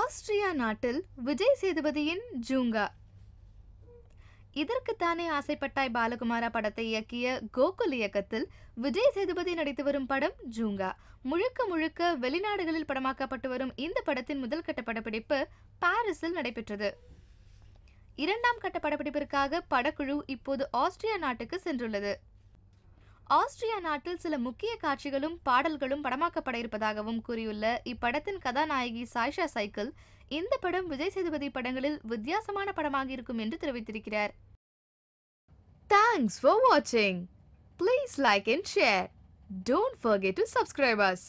Austria நாட்டில் விஜய் சேதுபதியின் ஜூங்கா இதற்குத்தானே ஆசைப்பட்டாய் பாலகுமாரா படத்தை இயக்கிய கோகுல் இயக்கத்தில் விஜய் சேதுபதி நடித்து வரும் படம் ஜூங்கா முழுக்க முழுக்க வெளிநாடுகளில் படமாக்கப்பட்டு வரும் இந்த படத்தின் முதல் கட்ட படப்பிடிப்பு பாரிஸில் நடைபெற்றது இரண்டாம் கட்ட படப்பிடிப்பிற்காக படக்குழு இப்போது ஆஸ்திரியா நாட்டுக்கு சென்றுள்ளது ஆஸ்திரியா நாட்டில் சில முக்கிய காட்சிகளும் பாடல்களும் படமாக்கப்பட இருப்பதாகவும் கூறியுள்ள இப்படத்தின் கதாநாயகி சாய்ஷா சைக்கிள் இந்த படம் விஜய் சேதுபதி படங்களில் வித்தியாசமான படமாக இருக்கும் என்று தெரிவித்திருக்கிறார் தேங்க்ஸ் ஃபார் வாட்சிங் please like and share don't forget to subscribers